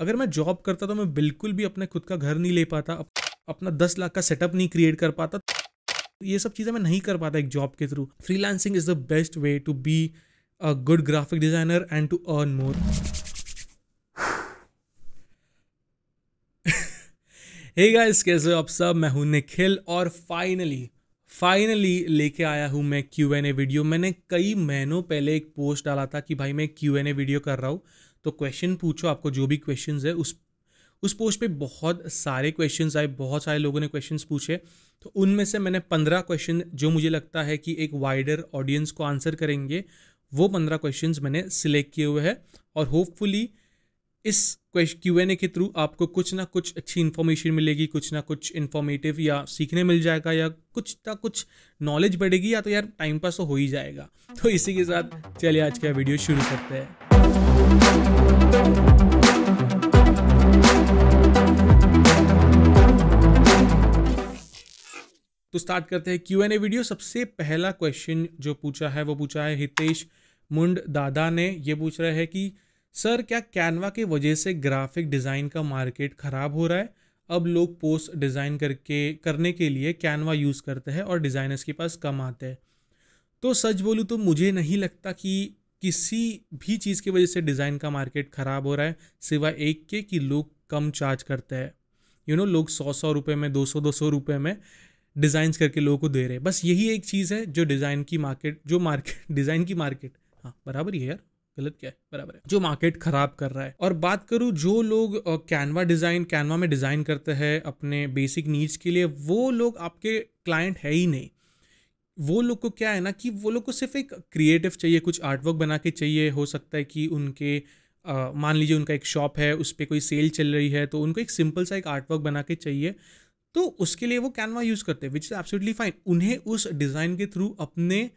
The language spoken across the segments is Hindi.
अगर मैं जॉब करता तो मैं बिल्कुल भी अपने खुद का घर नहीं ले पाता अपना दस लाख का सेटअप नहीं क्रिएट कर पाता तो ये सब चीज़ें मैं नहीं कर पाता एक जॉब के through freelancing is the best way to be a good graphic designer and to earn more hey guys कैसे हो आप सब मैं हूं निखिल और फाइनली फाइनली लेके आया हूं मैं क्यू एन ए वीडियो मैंने कई महीनों पहले एक पोस्ट डाला था कि भाई मैं क्यू एन ए वीडियो कर रहा हूं तो क्वेश्चन पूछो आपको जो भी क्वेश्चन है उस उस पोस्ट पे बहुत सारे क्वेश्चंस आए बहुत सारे लोगों ने क्वेश्चंस पूछे तो उनमें से मैंने पंद्रह क्वेश्चन जो मुझे लगता है कि एक वाइडर ऑडियंस को आंसर करेंगे वो पंद्रह क्वेश्चंस मैंने सिलेक्ट किए हुए हैं और होपफुली इस क्यू एन ए के थ्रू आपको कुछ ना कुछ अच्छी इन्फॉर्मेशन मिलेगी कुछ ना कुछ इन्फॉर्मेटिव या सीखने मिल जाएगा या कुछ ना कुछ नॉलेज बढ़ेगी या तो यार टाइम पास तो हो ही जाएगा तो इसी के साथ चलिए आज का वीडियो शुरू करते हैं तो स्टार्ट करते हैं क्यू एन ए वीडियो सबसे पहला क्वेश्चन जो पूछा है वो पूछा है हितेश मुंड दादा ने ये पूछ रहा है कि सर क्या कैनवा के वजह से ग्राफिक डिज़ाइन का मार्केट ख़राब हो रहा है अब लोग पोस्ट डिज़ाइन करके करने के लिए कैनवा यूज़ करते हैं और डिज़ाइनर्स के पास कम आते हैं तो सच बोलूँ तो मुझे नहीं लगता कि किसी भी चीज़ की वजह से डिज़ाइन का मार्केट ख़राब हो रहा है सिवाय एक के कि लोग कम चार्ज करते हैं यू नो लोग सौ सौ रुपये में दो सौ दो सौ रुपये में डिज़ाइंस करके लोगों को दे रहे हैं बस यही एक चीज़ है जो डिज़ाइन की मार्केट जो मार्केट डिज़ाइन की मार्केट हाँ बराबर ही है यार गलत क्या है बराबर है जो मार्केट खराब कर रहा है और बात करूँ जो लोग कैनवा डिज़ाइन कैनवा में डिज़ाइन करते हैं अपने बेसिक नीड्स के लिए वो लोग आपके क्लाइंट है ही नहीं वो लोग को क्या है ना कि वो लोग को सिर्फ एक क्रिएटिव चाहिए कुछ आर्टवर्क बना के चाहिए हो सकता है कि उनके मान लीजिए उनका एक शॉप है उस पर कोई सेल चल रही है तो उनको एक सिंपल सा एक आर्टवर्क बना के चाहिए तो उसके लिए वो कैनवा यूज़ करते हैं विच इज़ एब्सोल्युटली फाइन उन्हें उस डिज़ाइन के थ्रू अपने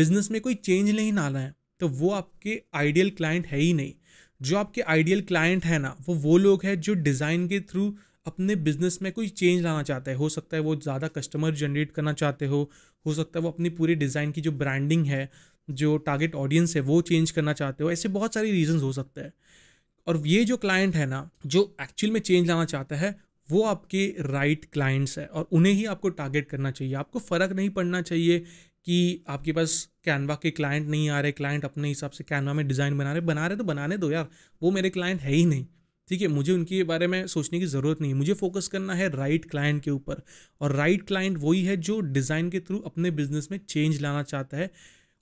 बिजनेस में कोई चेंज नहीं लाना है तो वो आपके आइडियल क्लाइंट है ही नहीं जो आपके आइडियल क्लाइंट है ना वो वो लोग हैं जो डिज़ाइन के थ्रू अपने बिजनेस में कोई चेंज लाना चाहता है हो सकता है वो ज़्यादा कस्टमर जनरेट करना चाहते हो हो सकता है वो अपनी पूरी डिज़ाइन की जो ब्रांडिंग है जो टारगेट ऑडियंस है वो चेंज करना चाहते हो ऐसे बहुत सारे रीजंस हो सकते हैं और ये जो क्लाइंट है ना जो एक्चुअल में चेंज लाना चाहता है वो आपके राइट क्लाइंट्स है और उन्हें ही आपको टारगेट करना चाहिए आपको फ़र्क नहीं पड़ना चाहिए कि आपके पास कैनवा के क्लाइंट नहीं आ रहे क्लाइंट अपने हिसाब से कैनवा में डिज़ाइन बना रहे बना रहे तो बनाने दो यार वो मेरे क्लाइंट है ही नहीं ठीक है मुझे उनके बारे में सोचने की ज़रूरत नहीं मुझे फोकस करना है राइट क्लाइंट के ऊपर और राइट क्लाइंट वही है जो डिज़ाइन के थ्रू अपने बिजनेस में चेंज लाना चाहता है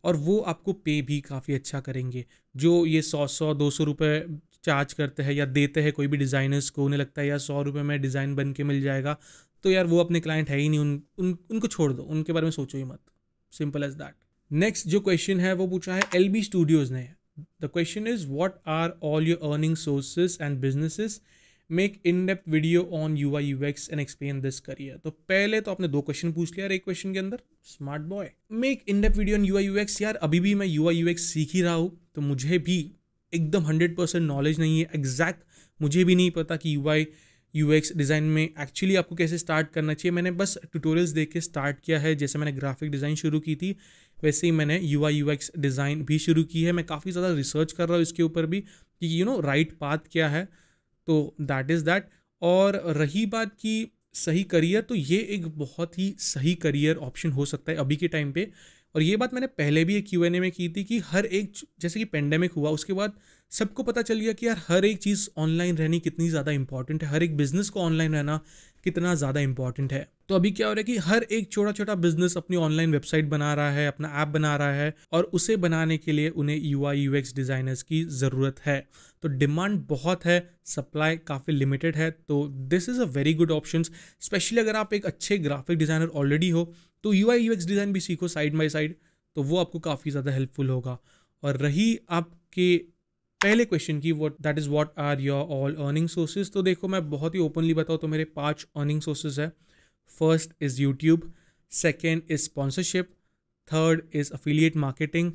और वो आपको पे भी काफ़ी अच्छा करेंगे जो ये सौ सौ दो सौ रुपये चार्ज करते हैं या देते हैं कोई भी डिज़ाइनर्स को उन्हें लगता है यार सौ रुपये में डिज़ाइन बन के मिल जाएगा तो यार वो अपने क्लाइंट है ही नहीं उन, उन उनको छोड़ दो उनके बारे में सोचो ही मत सिंपल एज दैट नेक्स्ट जो क्वेश्चन है वो पूछा है एल बी स्टूडियोज़ ने The question is what are all your earning sources and businesses? Make in depth video on U I U X and explain this career तो पहले तो आपने दो क्वेश्चन पूछ लिया एक क्वेश्चन के अंदर smart boy make in depth video on U I U X यार अभी भी मैं यू आई यू एक्स सीख ही रहा हूँ तो मुझे भी एकदम हंड्रेड परसेंट नॉलेज नहीं है एग्जैक्ट मुझे भी नहीं पता कि U I U X design में एक्चुअली आपको कैसे स्टार्ट करना चाहिए मैंने बस ट्यूटोरियल्स देख के स्टार्ट किया है जैसे मैंने ग्राफिक डिज़ाइन शुरू की थी वैसे ही मैंने U I U X design भी शुरू की है मैं काफ़ी ज़्यादा रिसर्च कर रहा हूँ इसके ऊपर भी कि यू नो राइट पाथ क्या है तो दैट इज़ दैट और रही बात की सही करियर तो ये एक बहुत ही सही करियर ऑप्शन हो सकता है अभी के टाइम पे और ये बात मैंने पहले भी एक क्यू एन ए में की थी कि हर एक जैसे कि पेंडेमिक हुआ उसके बाद सबको पता चल गया कि यार हर एक चीज़ ऑनलाइन रहनी कितनी ज़्यादा इंपॉर्टेंट है हर एक बिज़नेस को ऑनलाइन रहना कितना ज़्यादा इंपॉर्टेंट है तो अभी क्या हो रहा है कि हर एक छोटा छोटा बिजनेस अपनी ऑनलाइन वेबसाइट बना रहा है अपना ऐप बना रहा है और उसे बनाने के लिए उन्हें U I U X designers की ज़रूरत है तो डिमांड बहुत है सप्लाई काफ़ी लिमिटेड है तो this is a very good option specially अगर आप एक अच्छे ग्राफिक डिज़ाइनर ऑलरेडी हो तो यू आई डिज़ाइन भी सीखो साइड बाई साइड तो वो आपको काफ़ी ज़्यादा हेल्पफुल होगा और रही आपके पहले क्वेश्चन की what that is what are your all earning sources तो देखो मैं बहुत ही ओपनली बताऊँ तो मेरे पाँच अर्निंग सोर्सेज है first is YouTube second is sponsorship third is affiliate marketing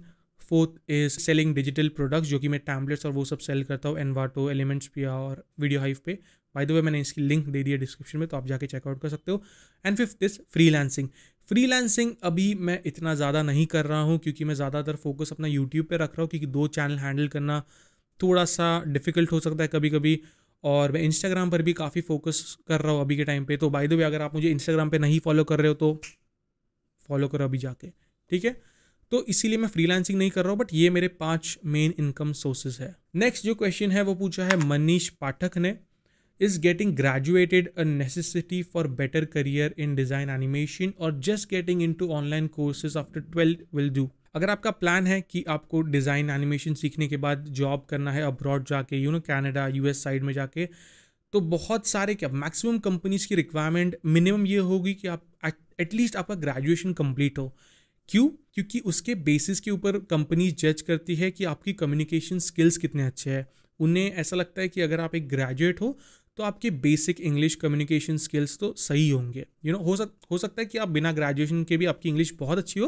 fourth is selling digital products जो कि मैं टैबलेट्स और वो सब सेल करता हूँ एनवाटो एलिमेंट्स पे और वीडियो हाइव पे बाय द वे मैंने इसकी लिंक दे दी है डिस्क्रिप्शन में तो आप जाके चेकआउट कर सकते हो and fifth is lancing freelancing अभी मैं इतना ज़्यादा नहीं कर रहा हूँ क्योंकि मैं ज़्यादातर फोकस अपना यूट्यूब पे रख रहा हूँ क्योंकि दो चैनल हैंडल करना थोड़ा सा डिफ़िकल्ट हो सकता है कभी कभी और मैं इंस्टाग्राम पर भी काफ़ी फोकस कर रहा हूँ अभी के टाइम पे तो बाय द वे अगर आप मुझे इंस्टाग्राम पे नहीं फॉलो कर रहे हो तो फॉलो करो अभी जाके ठीक है तो इसीलिए मैं फ्रीलांसिंग नहीं कर रहा हूँ बट ये मेरे पाँच मेन इनकम सोर्सेज है नेक्स्ट जो क्वेश्चन है वो पूछा है मनीष पाठक ने is getting graduated a necessity for better career in design animation और just getting into online courses after twelfth will do अगर आपका प्लान है कि आपको डिज़ाइन एनिमेशन सीखने के बाद जॉब करना है अब्रॉड जाके you know Canada U S side में जाके तो बहुत सारे क्या मैक्सिमम कंपनीज की रिक्वायरमेंट मिनिमम ये होगी कि आप एटलीस्ट आपका ग्रेजुएशन कंप्लीट हो क्यों क्योंकि उसके बेसिस के ऊपर कंपनीज जज करती है कि आपकी कम्युनिकेशन स्किल्स कितने अच्छे हैं उन्हें ऐसा लगता है कि अगर आप एक ग्रेजुएट हो तो आपके बेसिक इंग्लिश कम्युनिकेशन स्किल्स तो सही होंगे यू you नो know, हो सक हो सकता है कि आप बिना ग्रेजुएशन के भी आपकी इंग्लिश बहुत अच्छी हो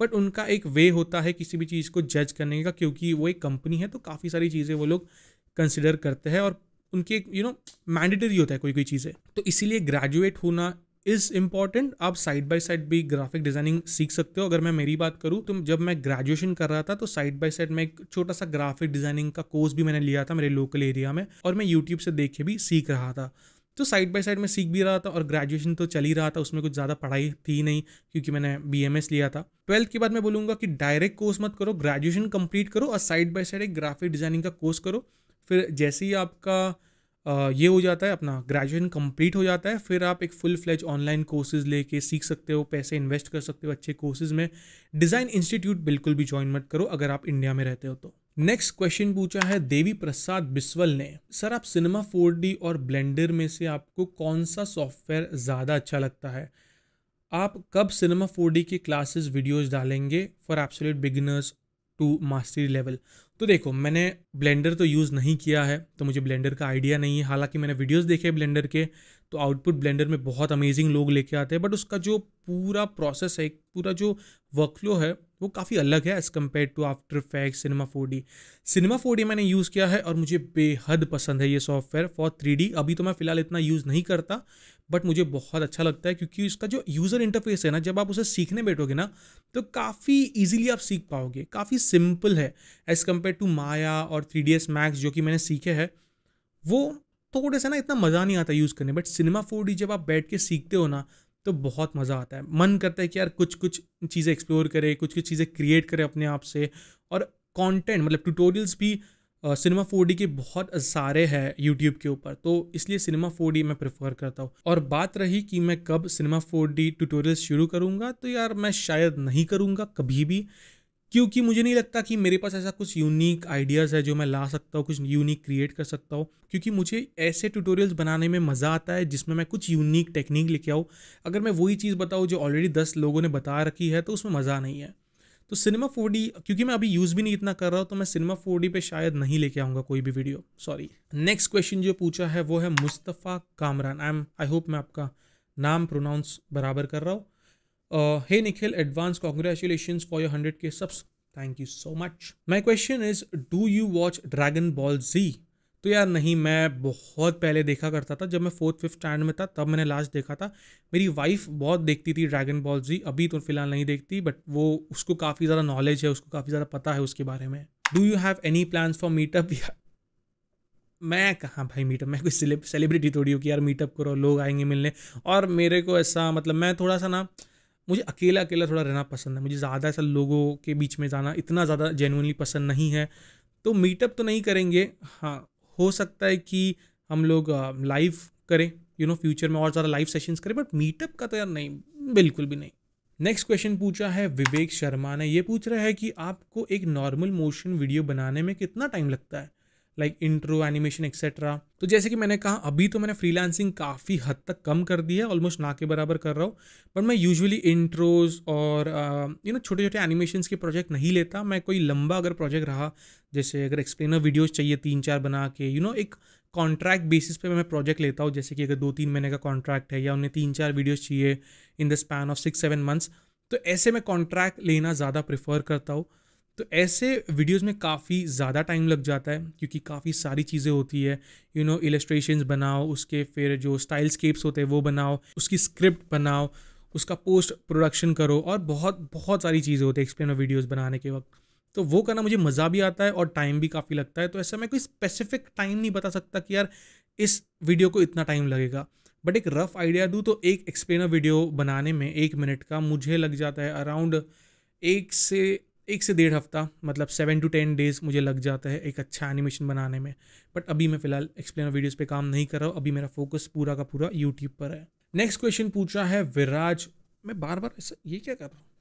बट उनका एक वे होता है किसी भी चीज़ को जज करने का क्योंकि वो एक कंपनी है तो काफ़ी सारी चीज़ें वो लोग कंसिडर करते हैं और उनकी एक यू नो मैंडेटरी होता है कोई कोई चीज़ें तो इसीलिए ग्रेजुएट होना इज़ इम्पॉर्टेंट आप साइड बाय साइड भी ग्राफिक डिज़ाइनिंग सीख सकते हो अगर मैं मेरी बात करूँ तो जब मैं ग्रेजुएशन कर रहा था तो साइड बाय साइड मैं एक छोटा सा ग्राफिक डिज़ाइनिंग का कोर्स भी मैंने लिया था मेरे लोकल एरिया में और मैं यूट्यूब से देख के भी सीख रहा था तो साइड बाय साइड मैं सीख भी रहा था और ग्रेजुएशन तो चल ही रहा था उसमें कुछ ज़्यादा पढ़ाई थी नहीं क्योंकि मैंने बी लिया था ट्वेल्थ के बाद मैं बोलूँगा कि डायरेक्ट कोर्स मत करो ग्रेजुएशन कंप्लीट करो और साइड बाय साइड एक ग्राफिक डिज़ाइनिंग का कोर्स करो फिर जैसे ही आपका ये हो जाता है अपना ग्रेजुएशन कंप्लीट हो जाता है फिर आप एक फुल फ्लेज ऑनलाइन कोर्सेज लेके सीख सकते हो पैसे इन्वेस्ट कर सकते हो अच्छे कोर्सेज में डिज़ाइन इंस्टीट्यूट बिल्कुल भी ज्वाइन मत करो अगर आप इंडिया में रहते हो तो नेक्स्ट क्वेश्चन पूछा है देवी प्रसाद बिस्वल ने सर आप सिनेमा फोर और ब्लेंडर में से आपको कौन सा सॉफ्टवेयर ज़्यादा अच्छा लगता है आप कब सिनेमा फोर के क्लासेस वीडियोस डालेंगे for absolute beginners to mastery level तो देखो मैंने ब्लेंडर तो यूज़ नहीं किया है तो मुझे ब्लेंडर का आइडिया नहीं है हालांकि मैंने वीडियोस देखे ब्लेंडर के तो आउटपुट ब्लेंडर में बहुत अमेजिंग लोग लेके आते हैं बट उसका जो पूरा प्रोसेस है पूरा जो वर्कफ्लो है वो काफ़ी अलग है as compared to after effects cinema four D cinema four D मैंने यूज़ किया है और मुझे बेहद पसंद है ये सॉफ्टवेयर फॉर थ्री डी अभी तो मैं फ़िलहाल इतना यूज़ नहीं करता बट मुझे बहुत अच्छा लगता है क्योंकि इसका जो यूज़र इंटरफेस है ना जब आप उसे सीखने बैठोगे ना तो काफ़ी ईजिली आप सीख पाओगे काफ़ी सिंपल है एज़ कम्पेयर टू माया और थ्री डी एस मैक्स जो कि मैंने सीखे हैं वो तो थोड़े से ना इतना मज़ा नहीं आता यूज़ करने बट सिनेमा फोर जब आप बैठ के सीखते हो ना तो बहुत मज़ा आता है मन करता है कि यार कुछ कुछ चीज़ें एक्सप्लोर करें कुछ कुछ चीज़ें क्रिएट करें अपने आप से और कंटेंट मतलब ट्यूटोरियल्स भी सिनेमा फोर के बहुत सारे हैं यूट्यूब के ऊपर तो इसलिए सिनेमा फोर मैं प्रेफर करता हूँ और बात रही कि मैं कब सिनेमा फोर ट्यूटोरियल शुरू करूँगा तो यार मैं शायद नहीं करूँगा कभी भी क्योंकि मुझे नहीं लगता कि मेरे पास ऐसा कुछ यूनिक आइडियाज़ है जो मैं ला सकता हूँ कुछ यूनिक क्रिएट कर सकता हूँ क्योंकि मुझे ऐसे ट्यूटोरियल्स बनाने में मज़ा आता है जिसमें मैं कुछ यूनिक टेक्निक लेके आऊँ अगर मैं वही चीज़ बताऊँ जो ऑलरेडी दस लोगों ने बता रखी है तो उसमें मज़ा नहीं है तो सिनेमा फोर क्योंकि मैं अभी यूज़ भी नहीं इतना कर रहा हूँ तो मैं सिनेमा फोर पे शायद नहीं लेके आऊँगा कोई भी वीडियो सॉरी नेक्स्ट क्वेश्चन जो पूछा है वो है Mustafa Kamran I am I hope मैं आपका नाम प्रोनाउंस बराबर कर रहा हूँ hey Nikhil advance congratulation for your hundred K subs thank you so much my question is do you watch Dragon Ball Z तो यार नहीं मैं बहुत पहले देखा करता था जब मैं फोर्थ फिफ्थ स्टैंड में था तब मैंने लास्ट देखा था मेरी वाइफ बहुत देखती थी ड्रैगन बॉल जी अभी तो फिलहाल नहीं देखती बट वो उसको काफ़ी ज़्यादा नॉलेज है उसको काफ़ी ज़्यादा पता है उसके बारे में do you have any plan for meetup मैं कहाँ भाई मीटअप मैं कोई सेलिब्रिटी थोड़ी हो कि यार मीटअप करो लोग आएंगे मिलने और मेरे को ऐसा मतलब मैं थोड़ा सा ना मुझे अकेला अकेला थोड़ा रहना पसंद है मुझे ज़्यादा ऐसा लोगों के बीच में जाना इतना ज़्यादा जेनुअनली पसंद नहीं है तो मीटअप तो नहीं करेंगे हाँ हो सकता है कि हम लोग लाइव करें यू नो फ्यूचर में और ज़्यादा लाइव सेशंस करें बट मीटअप का तो यार नहीं बिल्कुल भी नहीं नेक्स्ट क्वेश्चन पूछा है विवेक शर्मा ने ये पूछ रहा है कि आपको एक नॉर्मल मोशन वीडियो बनाने में कितना टाइम लगता है लाइक इंट्रो एनिमेशन एक्सेट्रा तो जैसे कि मैंने कहा अभी तो मैंने फ्रीलांसिंग काफ़ी हद तक कम कर दी है ऑलमोस्ट ना के बराबर कर रहा हूँ बट मैं यूजुअली इंट्रोज और यू नो छोटे छोटे एनिमेशन के प्रोजेक्ट नहीं लेता मैं कोई लंबा अगर प्रोजेक्ट रहा जैसे अगर एक्सप्लेनर वीडियोज़ चाहिए तीन चार बना के यू you नो know, एक कॉन्ट्रैक्ट बेसिस पे मैं प्रोजेक्ट लेता हूँ जैसे कि अगर दो तीन महीने का कॉन्ट्रैक्ट है या उन्हें तीन चार वीडियोज़ चाहिए in the span of six seven months तो ऐसे मैं कॉन्ट्रैक्ट लेना ज़्यादा प्रेफर करता हूँ तो ऐसे वीडियोस में काफ़ी ज़्यादा टाइम लग जाता है क्योंकि काफ़ी सारी चीज़ें होती है यू नो इलेस्ट्रेशन बनाओ उसके फिर जो स्केप्स होते हैं वो बनाओ उसकी स्क्रिप्ट बनाओ उसका पोस्ट प्रोडक्शन करो और बहुत बहुत सारी चीज़ें होती है एक्सप्लेनर वीडियोज़ बनाने के वक्त तो वो करना मुझे मज़ा भी आता है और टाइम भी काफ़ी लगता है तो ऐसा मैं कोई स्पेसिफिक टाइम नहीं बता सकता कि यार इस वीडियो को इतना टाइम लगेगा बट एक रफ़ आइडिया दूँ तो एक एक्सप्लेनर वीडियो बनाने में एक मिनट का मुझे लग जाता है अराउंड एक से एक से डेढ़ हफ्ता मतलब सेवन टू टेन डेज़ मुझे लग जाता है एक अच्छा एनिमेशन बनाने में बट अभी मैं फ़िलहाल एक्सप्लेनर वीडियोज़ पे काम नहीं कर रहा हूँ अभी मेरा फोकस पूरा का पूरा यूट्यूब पर है नेक्स्ट क्वेश्चन पूछा है विराज मैं बार बार ऐसा ये क्या कर रहा हूँ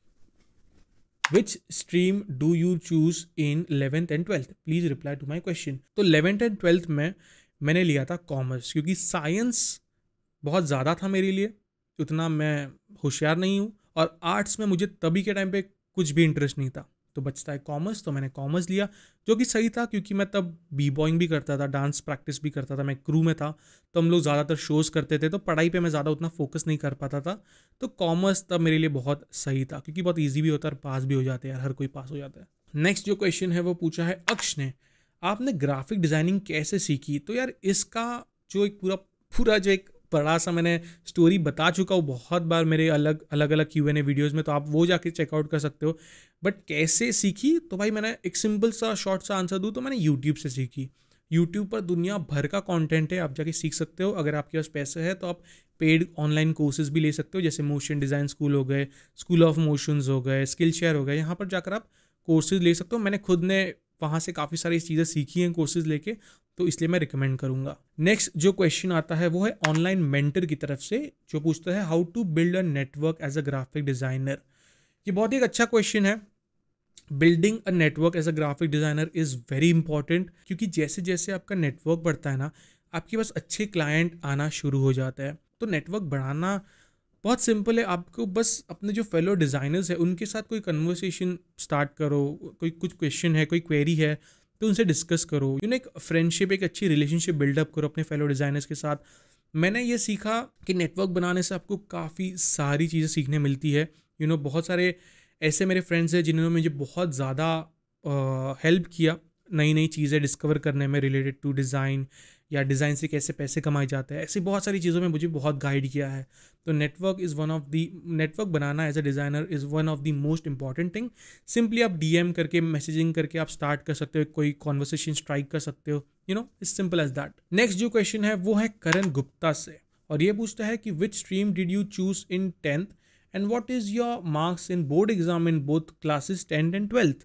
which stream do you choose in eleventh and twelfth please reply to my question तो इलेवेंथ एंड ट्वेल्थ में मैंने लिया था कॉमर्स क्योंकि साइंस बहुत ज़्यादा था मेरे लिए उतना मैं होशियार नहीं हूँ और आर्ट्स में मुझे तभी के टाइम पे कुछ भी इंटरेस्ट नहीं था तो बचता है कॉमर्स तो मैंने कॉमर्स लिया जो कि सही था क्योंकि मैं तब बी बॉइंग भी करता था डांस प्रैक्टिस भी करता था मैं क्रू में था तो हम लोग ज़्यादातर शोज़ करते थे तो पढ़ाई पे मैं ज़्यादा उतना फोकस नहीं कर पाता था तो कॉमर्स तब मेरे लिए बहुत सही था क्योंकि बहुत ईजी भी होता है और पास भी हो जाते हैं यार हर कोई पास हो जाता है नेक्स्ट जो क्वेश्चन है वो पूछा है अक्ष ने आपने ग्राफिक डिज़ाइनिंग कैसे सीखी तो यार इसका जो एक पूरा पूरा जो एक बड़ा सा मैंने स्टोरी बता चुका हूँ बहुत बार मेरे अलग अलग अलग क्यू एन ए वीडियोज़ में तो आप वो जाके चेकआउट कर सकते हो बट कैसे सीखी तो भाई मैंने एक सिंपल सा शॉर्ट सा आंसर दूँ तो मैंने यूट्यूब से सीखी यूट्यूब पर दुनिया भर का कॉन्टेंट है आप जाके सीख सकते हो अगर आपके पास पैसे है तो आप पेड ऑनलाइन कोर्सेज भी ले सकते हो जैसे मोशन डिज़ाइन स्कूल हो गए स्कूल ऑफ मोशंस हो गए स्किल शेयर हो गए यहाँ पर जाकर आप कोर्सेज ले सकते हो मैंने खुद ने वहाँ से काफ़ी सारी चीज़ें सीखी हैं कोर्सेज लेके तो इसलिए मैं रिकमेंड करूँगा नेक्स्ट जो क्वेश्चन आता है वो है ऑनलाइन मेंटर की तरफ से जो पूछता है how to build a network as a graphic designer ये बहुत ही एक अच्छा क्वेश्चन है building a network as a graphic designer is very important क्योंकि जैसे जैसे आपका नेटवर्क बढ़ता है ना आपके पास अच्छे क्लाइंट आना शुरू हो जाता है तो नेटवर्क बढ़ाना बहुत सिंपल है आपको बस अपने जो फेलो डिज़ाइनर्स हैं उनके साथ कोई कन्वर्सेशन स्टार्ट करो कोई कुछ क्वेश्चन है कोई क्वेरी है तो उनसे डिस्कस करो यू नो एक फ्रेंडशिप एक अच्छी रिलेशनशिप बिल्डअप करो अपने फेलो डिज़ाइनर्स के साथ मैंने ये सीखा कि नेटवर्क बनाने से आपको काफ़ी सारी चीज़ें सीखने मिलती है यू you नो know, बहुत सारे ऐसे मेरे फ्रेंड्स हैं जिन्होंने मुझे बहुत ज़्यादा हेल्प किया नई नई चीज़ें डिस्कवर करने में रिलेटेड टू डिज़ाइन या डिज़ाइन से कैसे पैसे कमाए जाते हैं ऐसी बहुत सारी चीज़ों में मुझे बहुत गाइड किया है तो network is one of the network बनाना as a designer is one of the most important thing simply आप डीएम करके मैसेजिंग करके आप स्टार्ट कर सकते हो कोई कॉन्वर्सेशन स्ट्राइक कर सकते हो you know is simple as that next जो क्वेश्चन है वो है करण गुप्ता से और ये पूछता है कि which stream did you choose in tenth and what is your marks in board exam in both classes 10th and 12th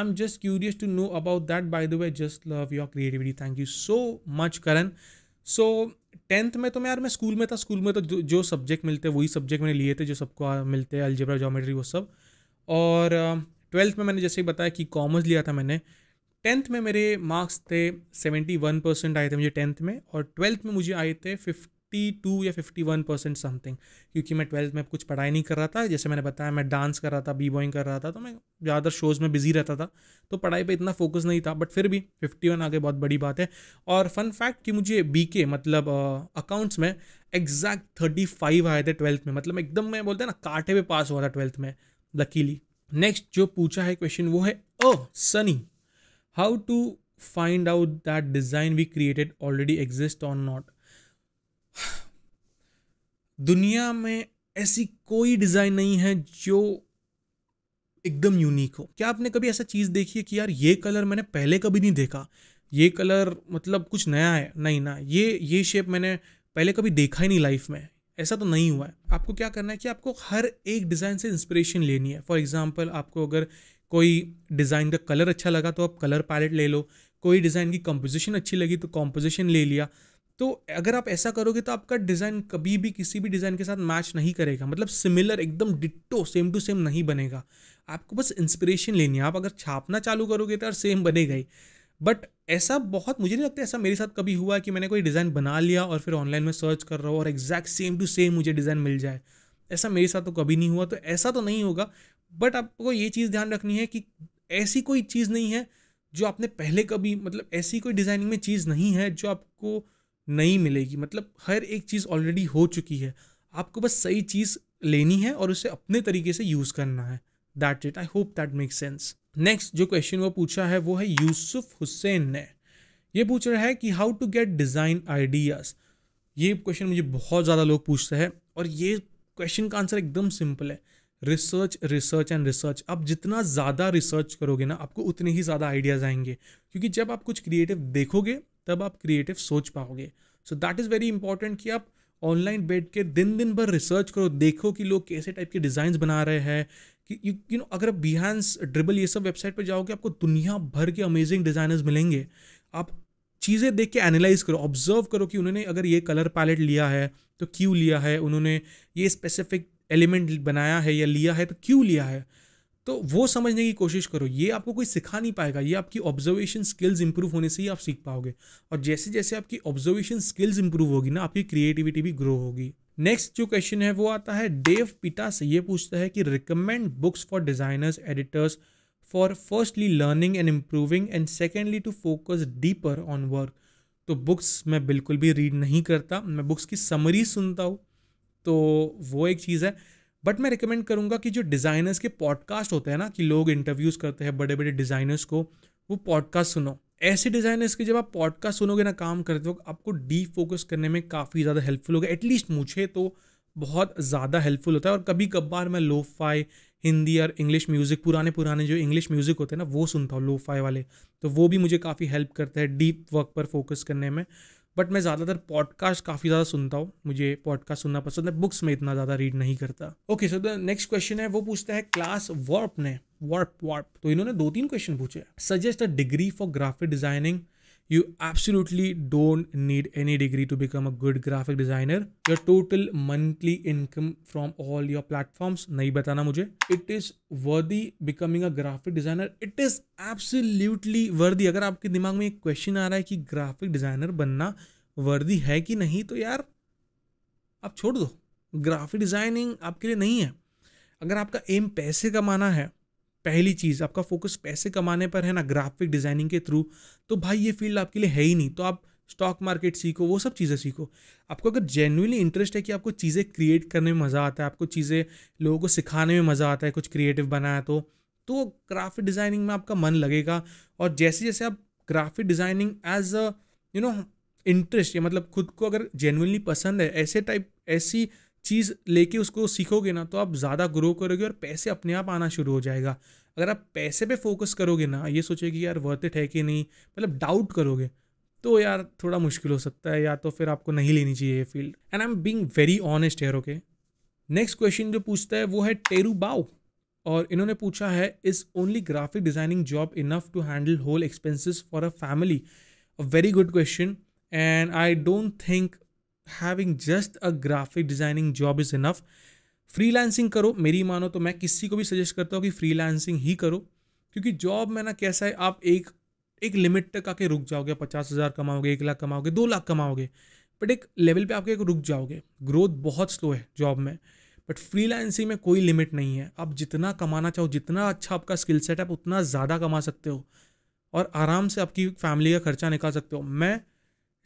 i'm just curious to know about that by the way just love your creativity thank you so much karan so, 10th में तो मैं यार मैं स्कूल में था स्कूल में तो जो, जो सब्जेक्ट मिलते वही सब्जेक्ट मैंने लिए थे जो सबको मिलते हैं अल्जेब्रा जोमेट्री वो सब और ट्वेल्थ uh, में मैंने जैसे ही बताया कि कॉमर्स लिया था मैंने टेंथ में मेरे मार्क्स थे सेवेंटी वन परसेंट आए थे मुझे टेंथ में और ट्वेल्थ में मुझे आए थे फिफ्टी फिफ्टी टू या फिफ्टी वन परसेंट समथिंग क्योंकि मैं ट्वेल्थ में कुछ पढ़ाई नहीं कर रहा था जैसे मैंने बताया मैं डांस कर रहा था बी बॉइंग कर रहा था तो मैं ज़्यादातर शोज़ में बिजी रहता था तो पढ़ाई पे इतना फोकस नहीं था बट फिर भी फिफ्टी वन आगे बहुत बड़ी बात है और फन फैक्ट कि मुझे बी के मतलब अकाउंट्स uh, में एग्जैक्ट थर्टी फाइव आए थे ट्वेल्थ में मतलब एकदम मैं बोलते हैं ना काटे पे पास हुआ था ट्वेल्थ में लकीली नेक्स्ट जो पूछा है क्वेश्चन वो है oh Sunny how to find out that design we created already exist on not दुनिया में ऐसी कोई डिज़ाइन नहीं है जो एकदम यूनिक हो क्या आपने कभी ऐसा चीज़ देखी है कि यार ये कलर मैंने पहले कभी नहीं देखा ये कलर मतलब कुछ नया है नहीं ना ये ये शेप मैंने पहले कभी देखा ही नहीं लाइफ में ऐसा तो नहीं हुआ है आपको क्या करना है कि आपको हर एक डिज़ाइन से इंस्पिरेशन लेनी है फॉर एग्ज़ाम्पल आपको अगर कोई डिज़ाइन का कलर अच्छा लगा तो आप कलर पैलेट ले लो कोई डिज़ाइन की कंपोजिशन अच्छी लगी तो कॉम्पोजिशन ले लिया तो अगर आप ऐसा करोगे तो आपका डिज़ाइन कभी भी किसी भी डिज़ाइन के साथ मैच नहीं करेगा मतलब सिमिलर एकदम डिट्टो सेम टू सेम नहीं बनेगा आपको बस इंस्पिरेशन लेनी है आप अगर छापना चालू करोगे तो यार सेम बनेगा ही बट ऐसा बहुत मुझे नहीं लगता ऐसा मेरे साथ कभी हुआ कि मैंने कोई डिज़ाइन बना लिया और फिर ऑनलाइन में सर्च कर रहा हूँ और एग्जैक्ट सेम टू सेम मुझे डिज़ाइन मिल जाए ऐसा मेरे साथ तो कभी नहीं हुआ तो ऐसा तो नहीं होगा बट आपको ये चीज़ ध्यान रखनी है कि ऐसी कोई चीज़ नहीं है जो आपने पहले कभी मतलब ऐसी कोई डिज़ाइनिंग में चीज़ नहीं है जो आपको नहीं मिलेगी मतलब हर एक चीज़ ऑलरेडी हो चुकी है आपको बस सही चीज़ लेनी है और उसे अपने तरीके से यूज़ करना है that it I hope that make sense next जो क्वेश्चन वो पूछा है वो है यूसुफ हुसैन ने ये पूछ रहा है कि how to get design ideas ये क्वेश्चन मुझे बहुत ज़्यादा लोग पूछते हैं और ये क्वेश्चन का आंसर एकदम सिंपल है रिसर्च रिसर्च एंड रिसर्च आप जितना ज़्यादा रिसर्च करोगे ना आपको उतने ही ज़्यादा आइडियाज़ आएंगे क्योंकि जब आप कुछ क्रिएटिव देखोगे तब आप क्रिएटिव सोच पाओगे so that is very important कि आप ऑनलाइन बैठ के दिन दिन भर रिसर्च करो देखो कि लोग कैसे टाइप के डिजाइन बना रहे हैं कि यू यू नो अगर आप बिहानस ड्रिबल ये सब वेबसाइट पर जाओगे आपको दुनिया भर के अमेजिंग डिज़ाइनर्स मिलेंगे आप चीज़ें देख के एनालाइज करो ऑब्जर्व करो कि उन्होंने अगर ये कलर पैलेट लिया है तो क्यों लिया है उन्होंने ये स्पेसिफिक एलिमेंट बनाया है या लिया है तो क्यों लिया है तो वो समझने की कोशिश करो ये आपको कोई सिखा नहीं पाएगा ये आपकी ऑब्जर्वेशन स्किल्स इंप्रूव होने से ही आप सीख पाओगे और जैसे जैसे आपकी ऑब्जर्वेशन स्किल्स इंप्रूव होगी ना आपकी क्रिएटिविटी भी ग्रो होगी नेक्स्ट जो क्वेश्चन है वो आता है डेव पिता से ये पूछता है कि recommend books for designers editors for firstly learning and improving and secondly to focus deeper on work तो बुक्स मैं बिल्कुल भी रीड नहीं करता मैं बुक्स की समरी सुनता हूँ तो वो एक चीज़ है बट मैं रिकमेंड करूँगा कि जो डिज़ाइनर्स के पॉडकास्ट होते हैं ना कि लोग इंटरव्यूज़ करते हैं बड़े बड़े डिज़ाइनर्स को वो पॉडकास्ट सुनो ऐसे डिज़ाइनर्स के जब आप पॉडकास्ट सुनोगे ना काम करते वक्त आपको डी फोकस करने में काफ़ी ज़्यादा हेल्पफुल होगा एटलीस्ट मुझे तो बहुत ज़्यादा हेल्पफुल होता है और कभी कभार मैं लो फाई हिंदी और इंग्लिश म्यूज़िक पुराने पुराने जो इंग्लिश म्यूज़िक होते हैं ना वो सुनता हूँ लो फाई वाले तो वो भी मुझे काफ़ी हेल्प करता है डीप वर्क पर फोकस करने में बट मैं ज़्यादातर पॉडकास्ट काफ़ी ज़्यादा सुनता हूँ मुझे पॉडकास्ट सुनना पसंद है बुक्स में इतना ज़्यादा रीड नहीं करता okay so the next question है वो पूछता है क्लास वॉर्प ने वॉर्प वॉर्प तो इन्होंने दो तीन क्वेश्चन पूछे suggest a degree for graphic designing you absolutely don't need any degree to become a good graphic designer your total monthly income from all your platforms nahi batana mujhe it is worthy becoming a graphic designer it is absolutely worthy agar aapke दिमाग में एक क्वेश्चन आ रहा है कि ग्राफिक डिजाइनर बनना वर्दी है कि नहीं तो यार आप छोड़ दो ग्राफिक डिजाइनिंग आपके लिए नहीं है अगर आपका एम पैसे कमाना है पहली चीज़ आपका फोकस पैसे कमाने पर है ना ग्राफिक डिज़ाइनिंग के थ्रू तो भाई ये फील्ड आपके लिए है ही नहीं तो आप स्टॉक मार्केट सीखो वो सब चीज़ें सीखो आपको अगर जेनुअली इंटरेस्ट है कि आपको चीज़ें क्रिएट करने में मज़ा आता है आपको चीज़ें लोगों को सिखाने में मज़ा आता है कुछ क्रिएटिव बनाया तो तो ग्राफिक डिज़ाइनिंग में आपका मन लगेगा और जैसे जैसे आप graphic designing as a you know interest या मतलब खुद को अगर जेनुअनली पसंद है ऐसे टाइप ऐसी चीज़ लेके उसको सीखोगे ना तो आप ज़्यादा ग्रो करोगे और पैसे अपने आप आना शुरू हो जाएगा अगर आप पैसे पे फोकस करोगे ना ये सोचेगी यार वर्थ इट है कि नहीं मतलब डाउट करोगे तो यार थोड़ा मुश्किल हो सकता है या तो फिर आपको नहीं लेनी चाहिए ये field and I am being very honest here okay next question जो पूछता है वो है टेरू बाओ और इन्होंने पूछा है is only graphic designing job enough to handle whole expenses for a family a very good question and I don't think having just a graphic designing job is enough freelancing करो मेरी मानो तो मैं किसी को भी सजेस्ट करता हूँ कि फ्रीलांसिंग ही करो क्योंकि जॉब में ना कैसा है आप एक एक लिमिट तक आके रुक जाओगे पचास हज़ार कमाओगे एक लाख कमाओगे दो लाख कमाओगे बट एक लेवल पे आपके रुक जाओगे ग्रोथ बहुत स्लो है जॉब में बट फ्रीलांसिंग में कोई लिमिट नहीं है आप जितना कमाना चाहो जितना अच्छा आपका स्किल सेट है आप उतना ज़्यादा कमा सकते हो और आराम से आपकी फैमिली का खर्चा निकाल सकते हो मैं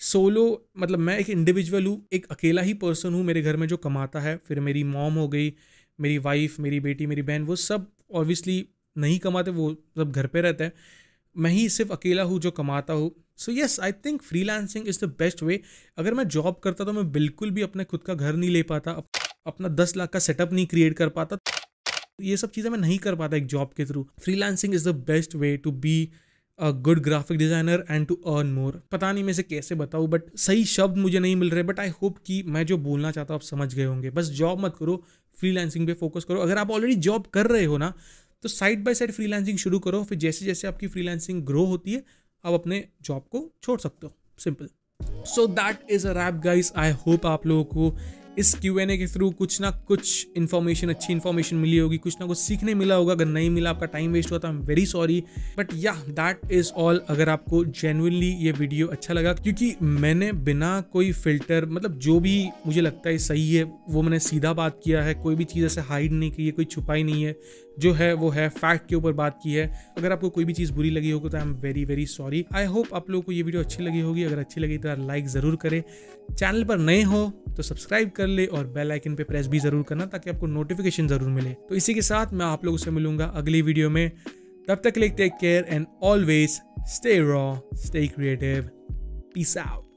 सोलो मतलब मैं एक इंडिविजुअल हूँ एक अकेला ही पर्सन हूँ मेरे घर में जो कमाता है फिर मेरी मॉम हो गई मेरी वाइफ मेरी बेटी मेरी बहन वो सब ऑब्वियसली नहीं कमाते वो सब घर पे रहते हैं मैं ही सिर्फ अकेला हूँ जो कमाता हूँ so yes I think freelancing is the best way अगर मैं जॉब करता तो मैं बिल्कुल भी अपने खुद का घर नहीं ले पाता अपना दस लाख का सेटअप नहीं क्रिएट कर पाता ये सब चीज़ें मैं नहीं कर पाता एक जॉब के through freelancing is the best way to be a good graphic designer and to earn more पता नहीं मैं इसे कैसे बताऊँ बट सही शब्द मुझे नहीं मिल रहे बट आई होप कि मैं जो बोलना चाहता हूँ आप समझ गए होंगे बस जॉब मत करो फ्रीलैंसिंग पे फोकस करो अगर आप ऑलरेडी जॉब कर रहे हो ना तो साइड बाय साइड फ्रीलांसिंग शुरू करो फिर जैसे जैसे आपकी लैंसिंग ग्रो होती है आप अपने जॉब को छोड़ सकते हो simple so that is a wrap guys I hope आप लोगों को इस क्यू एन ए के थ्रू कुछ ना कुछ इन्फॉर्मेशन अच्छी इन्फॉर्मेशन मिली होगी कुछ ना कुछ सीखने मिला होगा अगर नहीं मिला आपका टाइम वेस्ट हुआ तो I am very sorry but ya that is all अगर आपको जेनुअनली ये वीडियो अच्छा लगा क्योंकि मैंने बिना कोई फिल्टर मतलब जो भी मुझे लगता है सही है वो मैंने सीधा बात किया है कोई भी चीज़ ऐसे हाइड नहीं की है कोई छुपाई नहीं है जो है वो है फैक्ट के ऊपर बात की है अगर आपको कोई भी चीज़ बुरी लगी होगी तो I am very very sorry I hope आप लोगों को ये वीडियो अच्छी लगी होगी अगर अच्छी लगी तो लाइक ज़रूर करें चैनल पर नए हो तो सब्सक्राइब करें कर ले और बेल आइकन पे प्रेस भी जरूर करना ताकि आपको नोटिफिकेशन जरूर मिले तो इसी के साथ मैं आप लोगों से मिलूंगा अगली वीडियो में तब तक के take care and always stay raw stay creative peace out